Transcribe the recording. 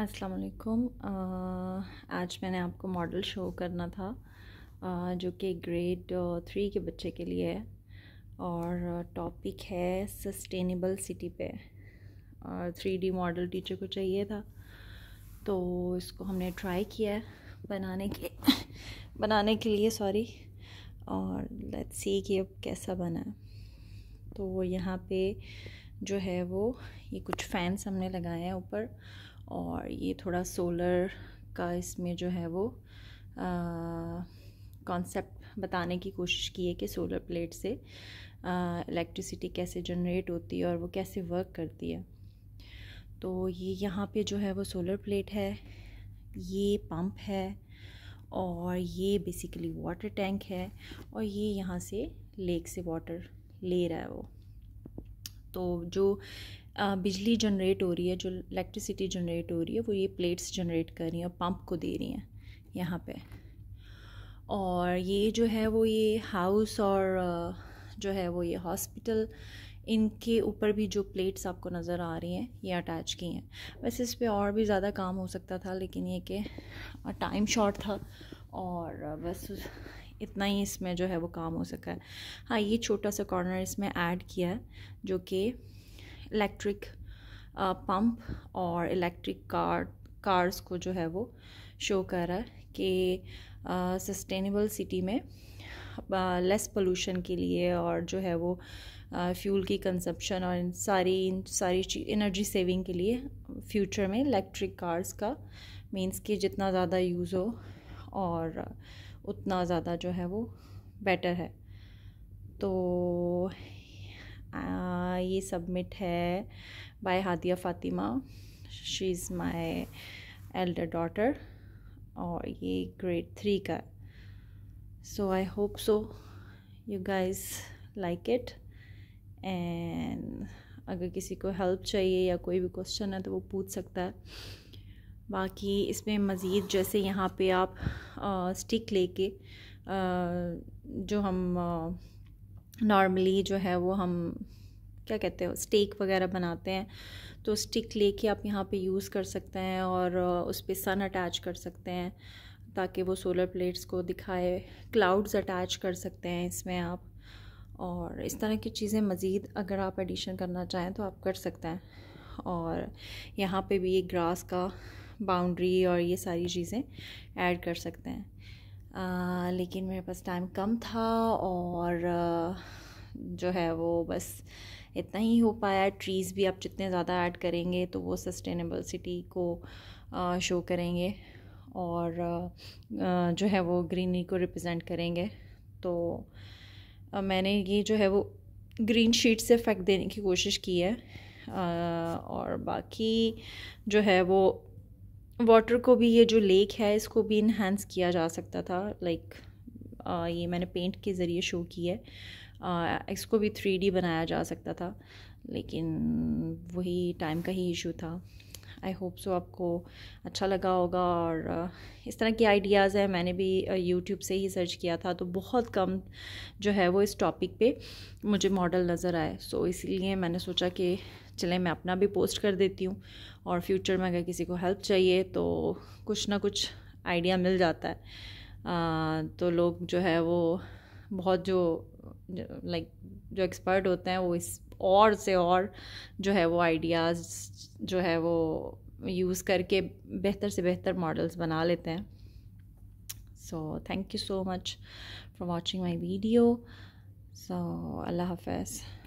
अस्सलाम वालेकुम आज मैंने आपको मॉडल शो करना था आ, जो कि ग्रेड थ्री के बच्चे के लिए है और टॉपिक है सस्टेनेबल सिटी पे और थ्री डी मॉडल टीचर को चाहिए था तो इसको हमने ट्राई किया है बनाने के बनाने के लिए सॉरी और लेट्स सी कि अब कैसा बना तो यहाँ पे जो है वो ये कुछ फैंस हमने लगाए हैं ऊपर और ये थोड़ा सोलर का इसमें जो है वो कॉन्सेप्ट बताने की कोशिश की है कि सोलर प्लेट से इलेक्ट्रिसिटी कैसे जनरेट होती है और वो कैसे वर्क करती है तो ये यहाँ पे जो है वो सोलर प्लेट है ये पंप है और ये बेसिकली वाटर टैंक है और ये यहाँ से लेक से वाटर ले रहा है वो तो जो बिजली जनरेट हो रही है जो इलेक्ट्रिसिटी जनरेट हो रही है वो ये प्लेट्स जनरेट कर रही हैं और पंप को दे रही हैं यहाँ पे और ये जो है वो ये हाउस और जो है वो ये हॉस्पिटल इनके ऊपर भी जो प्लेट्स आपको नज़र आ रही हैं ये अटैच की हैं वैसे इस पर और भी ज़्यादा काम हो सकता था लेकिन ये कि टाइम शॉर्ट था और बस इतना ही इसमें जो है वो काम हो सका है हाँ ये छोटा सा कॉर्नर इसमें ऐड किया है जो कि इलेक्ट्रिक पंप uh, और इलेक्ट्रिक कार कार्स को जो है वो शो कर रहा है कि सस्टेनेबल uh, सिटी में लेस uh, पोल्यूशन के लिए और जो है वो फ्यूल की कंजप्शन और इन सारी इन सारी एनर्जी सेविंग के लिए फ्यूचर में इलेक्ट्रिक कार्स का मींस कि जितना ज़्यादा यूज़ हो और उतना ज़्यादा जो है वो बेटर है तो ये सबमिट है by Hadia Fatima she is my elder daughter और ये ग्रेड थ्री का so I hope so you guys like it and अगर किसी को हेल्प चाहिए या कोई भी क्वेश्चन है तो वो पूछ सकता है बाकी इसमें मज़ीद जैसे यहाँ पे आप आ, स्टिक लेके जो हम नॉर्मली जो है वो हम क्या कहते हैं स्टेक वगैरह बनाते हैं तो स्टिक लेके आप यहाँ पे यूज़ कर सकते हैं और उस पर सन अटैच कर सकते हैं ताकि वो सोलर प्लेट्स को दिखाए क्लाउड्स अटैच कर सकते हैं इसमें आप और इस तरह की चीज़ें मज़ीद अगर आप एडिशन करना चाहें तो आप कर सकते हैं और यहाँ पे भी ये ग्रास का बाउंड्री और ये सारी चीज़ें ऐड कर सकते हैं आ, लेकिन मेरे पास टाइम कम था और जो है वो बस इतना ही हो पाया ट्रीज़ भी आप जितने ज़्यादा ऐड करेंगे तो वो सस्टेनेबल सिटी को शो करेंगे और जो है वो ग्रीनरी को रिप्रेजेंट करेंगे तो मैंने ये जो है वो ग्रीन शीट से इफेक्ट देने की कोशिश की है और बाकी जो है वो वाटर को भी ये जो लेक है इसको भी इन्हेंस किया जा सकता था लाइक like, ये मैंने पेंट के ज़रिए शो की है आ, इसको भी थ्री बनाया जा सकता था लेकिन वही टाइम का ही इशू था आई होप सो आपको अच्छा लगा होगा और इस तरह के आइडियाज़ हैं मैंने भी यूट्यूब से ही सर्च किया था तो बहुत कम जो है वो इस टॉपिक पे मुझे मॉडल नज़र आए सो so, इसलिए मैंने सोचा कि चले मैं अपना भी पोस्ट कर देती हूँ और फ्यूचर में अगर किसी को हेल्प चाहिए तो कुछ ना कुछ आइडिया मिल जाता है आ, तो लोग जो है वो बहुत जो लाइक जो एक्सपर्ट होते हैं वो इस और से और जो है वो आइडियाज़ जो है वो यूज़ करके बेहतर से बेहतर मॉडल्स बना लेते हैं so thank you so much for watching my video so Allah half